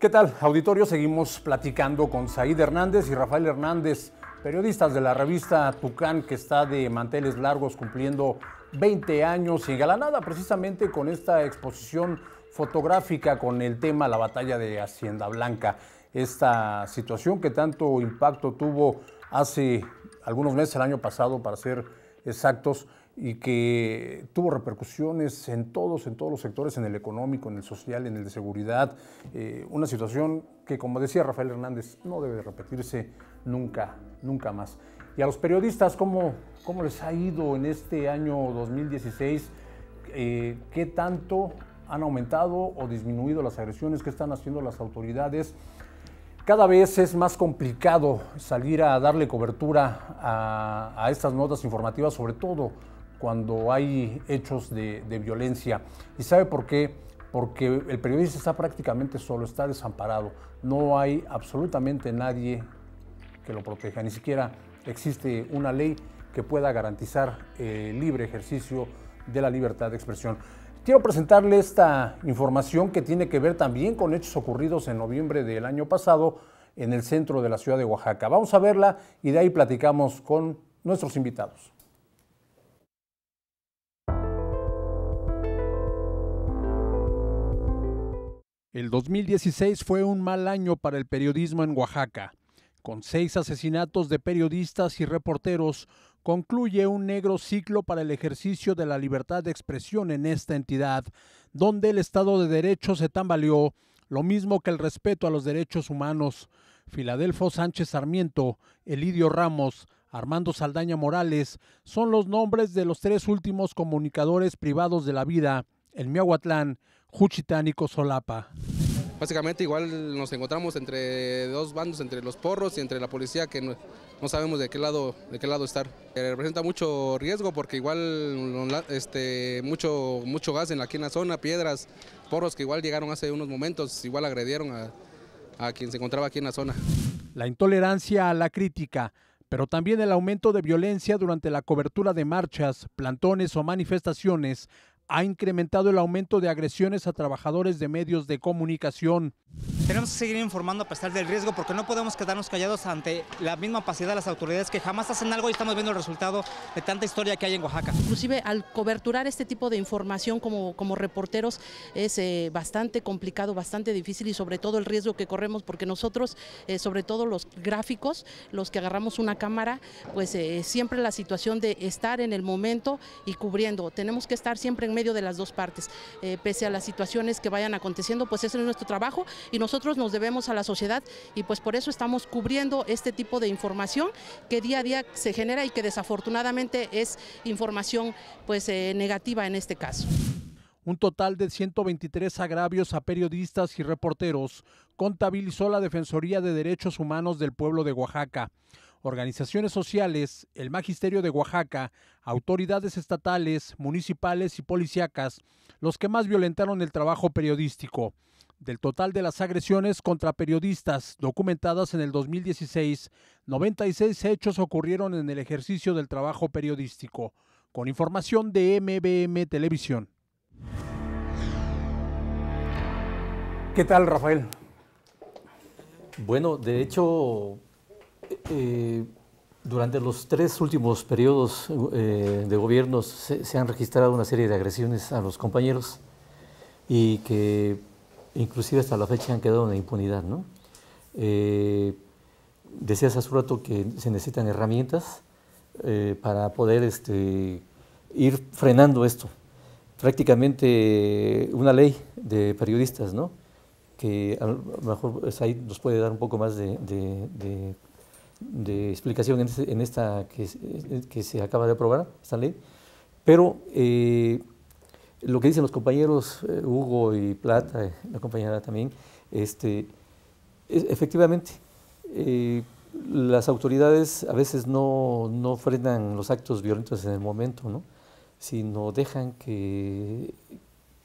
¿Qué tal, auditorio? Seguimos platicando con Said Hernández y Rafael Hernández, periodistas de la revista Tucán, que está de manteles largos cumpliendo 20 años y galanada precisamente con esta exposición fotográfica con el tema La batalla de Hacienda Blanca. Esta situación que tanto impacto tuvo hace algunos meses, el año pasado, para ser exactos, y que tuvo repercusiones en todos, en todos los sectores, en el económico, en el social, en el de seguridad. Eh, una situación que, como decía Rafael Hernández, no debe repetirse nunca, nunca más. Y a los periodistas, ¿cómo, cómo les ha ido en este año 2016? Eh, ¿Qué tanto han aumentado o disminuido las agresiones que están haciendo las autoridades? Cada vez es más complicado salir a darle cobertura a, a estas notas informativas, sobre todo cuando hay hechos de, violencia. ¿Y sabe por qué? Porque el periodista está prácticamente solo, está desamparado. No hay absolutamente nadie que lo proteja, ni siquiera existe una ley que pueda garantizar el libre ejercicio de la libertad de expresión. Quiero presentarle esta información que tiene que ver también con hechos ocurridos en noviembre del año pasado en el centro de la ciudad de Oaxaca. Vamos a verla y de ahí platicamos con nuestros invitados. El 2016 fue un mal año para el periodismo en Oaxaca. Con seis asesinatos de periodistas y reporteros, concluye un negro ciclo para el ejercicio de la libertad de expresión en esta entidad, donde el Estado de Derecho se tambaleó, lo mismo que el respeto a los derechos humanos. Filadelfo Sánchez Sarmiento, Elidio Ramos, Armando Saldaña Morales son los nombres de los tres últimos comunicadores privados de la vida en Miahuatlán y Solapa. Básicamente igual nos encontramos entre dos bandos, entre los porros y entre la policía que no, sabemos de qué lado de qué lado estar. Eh, representa mucho riesgo porque igual este, mucho mucho gas en la, aquí en la zona, piedras, porros que igual llegaron hace unos momentos, igual agredieron a, a quien se encontraba aquí en la zona. La intolerancia a la crítica, pero también el aumento de violencia durante la cobertura de marchas, plantones o manifestaciones ha incrementado el aumento de agresiones a trabajadores de medios de comunicación. Tenemos que seguir informando a pesar del riesgo porque no podemos quedarnos callados ante la misma opacidad de las autoridades que jamás hacen algo y estamos viendo el resultado de tanta historia que hay en Oaxaca. Inclusive al coberturar este tipo de información como, como reporteros es eh, bastante complicado, bastante difícil y sobre todo el riesgo que corremos porque nosotros, eh, sobre todo los gráficos, los que agarramos una cámara, pues eh, siempre la situación de estar en el momento y cubriendo. Tenemos que estar siempre en medio de las dos partes. Eh, pese a las situaciones que vayan aconteciendo, pues ese es nuestro trabajo y nosotros nos debemos a la sociedad y pues por eso estamos cubriendo este tipo de información que día a día se genera y que desafortunadamente es información pues eh, negativa en este caso un total de 123 agravios a periodistas y reporteros, contabilizó la Defensoría de Derechos Humanos del Pueblo de Oaxaca organizaciones sociales, el Magisterio de Oaxaca, autoridades estatales, municipales y policíacas, los que más violentaron el trabajo periodístico. Del total de las agresiones contra periodistas documentadas en el 2016, 96 hechos ocurrieron en el ejercicio del trabajo periodístico. Con información de MBM Televisión. ¿Qué tal, Rafael? Bueno, de hecho, eh, durante los tres últimos periodos eh, de gobiernos se, han registrado una serie de agresiones a los compañeros y que inclusive hasta la fecha han quedado en impunidad. ¿no? Eh, decías hace un rato que se necesitan herramientas para poder este, ir frenando esto. Prácticamente una ley de periodistas, ¿no? que a lo mejor pues, ahí nos puede dar un poco más de, de de explicación en, este, esta eh, que, se acaba de aprobar, esta ley, pero eh, lo que dicen los compañeros eh, Hugo y Plata, la compañera también, este, efectivamente, las autoridades a veces no, no, frenan los actos violentos en el momento, ¿no? sino dejan que,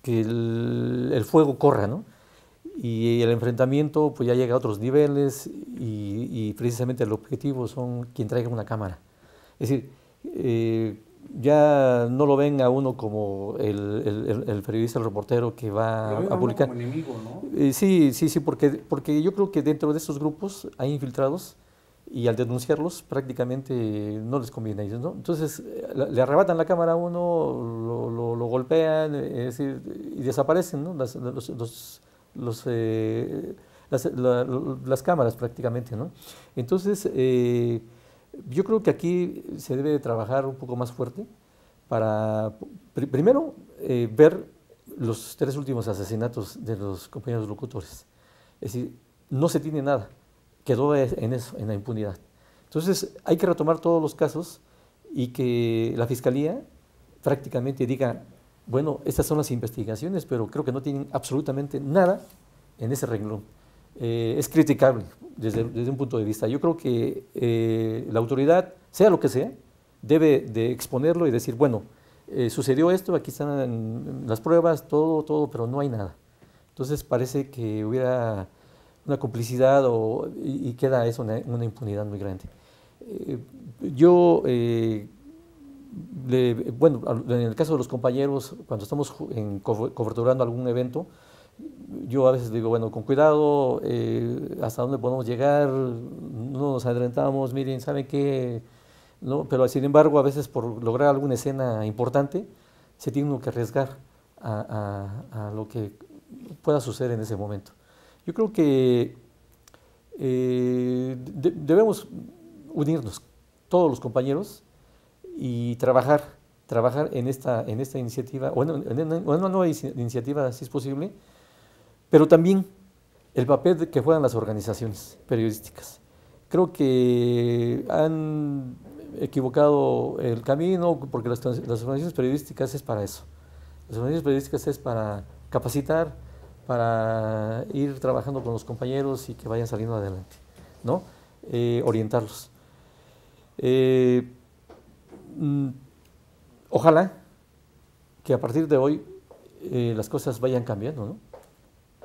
que el, fuego corra, y el enfrentamiento pues ya llega a otros niveles y y precisamente el objetivo son quien traiga una cámara. Es decir, eh, ya no lo ven a uno como el, periodista, el reportero que va a publicar. Como enemigo, ¿no? Eh, sí, sí, sí, porque, porque yo creo que dentro de estos grupos hay infiltrados y al denunciarlos prácticamente no les conviene a ellos, ¿no? Entonces eh, le arrebatan la cámara a uno, lo, golpean, es decir, y desaparecen, ¿no? los, las, cámaras prácticamente, ¿no? Entonces, eh, yo creo que aquí se debe trabajar un poco más fuerte para, primero, eh, ver los tres últimos asesinatos de los compañeros locutores. Es decir, no se tiene nada, quedó en eso, en la impunidad. Entonces, hay que retomar todos los casos y que la fiscalía prácticamente diga, bueno, estas son las investigaciones, pero creo que no tienen absolutamente nada en ese renglón. Eh, es criticable desde, un punto de vista. Yo creo que eh, la autoridad, sea lo que sea, debe de exponerlo y decir, bueno, eh, sucedió esto, aquí están las pruebas, todo, todo, pero no hay nada. Entonces parece que hubiera una complicidad y, queda eso una, una impunidad muy grande. yo bueno, en el caso de los compañeros, cuando estamos coberturando algún evento, yo a veces digo, bueno, con cuidado, eh, hasta dónde podemos llegar, no nos adelantamos, miren, ¿saben qué? Pero sin embargo, a veces por lograr alguna escena importante, se tiene que arriesgar a, lo que pueda suceder en ese momento. Yo creo que eh, debemos unirnos, todos los compañeros, y trabajar, trabajar en esta, en esta iniciativa, o en una nueva iniciativa, si es posible, pero también el papel que juegan las organizaciones periodísticas. Creo que han equivocado el camino porque las, organizaciones periodísticas es para eso. Las organizaciones periodísticas es para capacitar, para ir trabajando con los compañeros y que vayan saliendo adelante, ¿no? Eh, orientarlos. Eh, mm, ojalá que a partir de hoy eh, las cosas vayan cambiando, ¿no?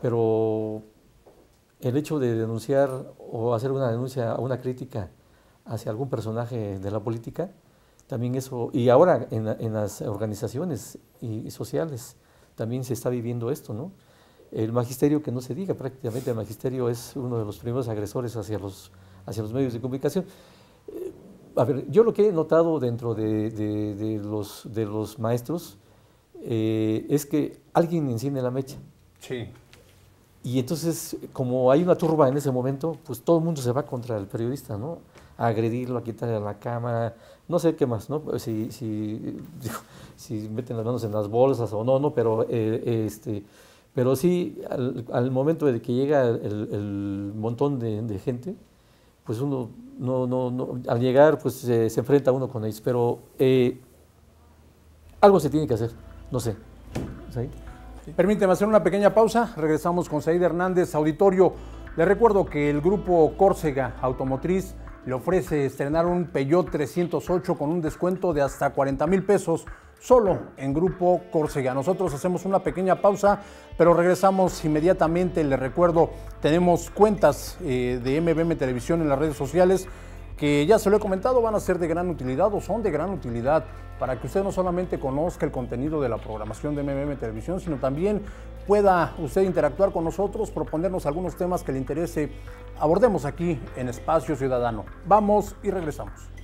Pero el hecho de denunciar o hacer una denuncia o una crítica hacia algún personaje de la política, también eso, y ahora en, las organizaciones y, sociales también se está viviendo esto, ¿no? El magisterio, que no se diga, prácticamente el magisterio es uno de los primeros agresores hacia los, hacia los medios de comunicación. Eh, a ver, yo lo que he notado dentro de, los, de los maestros eh, es que alguien enciende la mecha. Sí. Y entonces, como hay una turba en ese momento, pues todo el mundo se va contra el periodista, ¿no? A agredirlo, a quitarle la cámara, no sé qué más, ¿no? Si, si, meten las manos en las bolsas o no, no, pero, eh, este, pero sí, al, momento de que llega el, montón de, gente, pues uno, no, no, no al llegar, pues se enfrenta uno con ellos, pero eh, algo se tiene que hacer, no sé. ¿Sí? Permíteme hacer una pequeña pausa. Regresamos con Said Hernández, auditorio. Le recuerdo que el grupo Córcega Automotriz le ofrece estrenar un Peugeot 308 con un descuento de hasta 40 mil pesos solo en Grupo Córcega. Nosotros hacemos una pequeña pausa, pero regresamos inmediatamente. Le recuerdo, tenemos cuentas eh, de MBM Televisión en las redes sociales que ya se lo he comentado, van a ser de gran utilidad o son de gran utilidad para que usted no solamente conozca el contenido de la programación de MMM Televisión, sino también pueda usted interactuar con nosotros, proponernos algunos temas que le interese. Abordemos aquí en Espacio Ciudadano. Vamos y regresamos.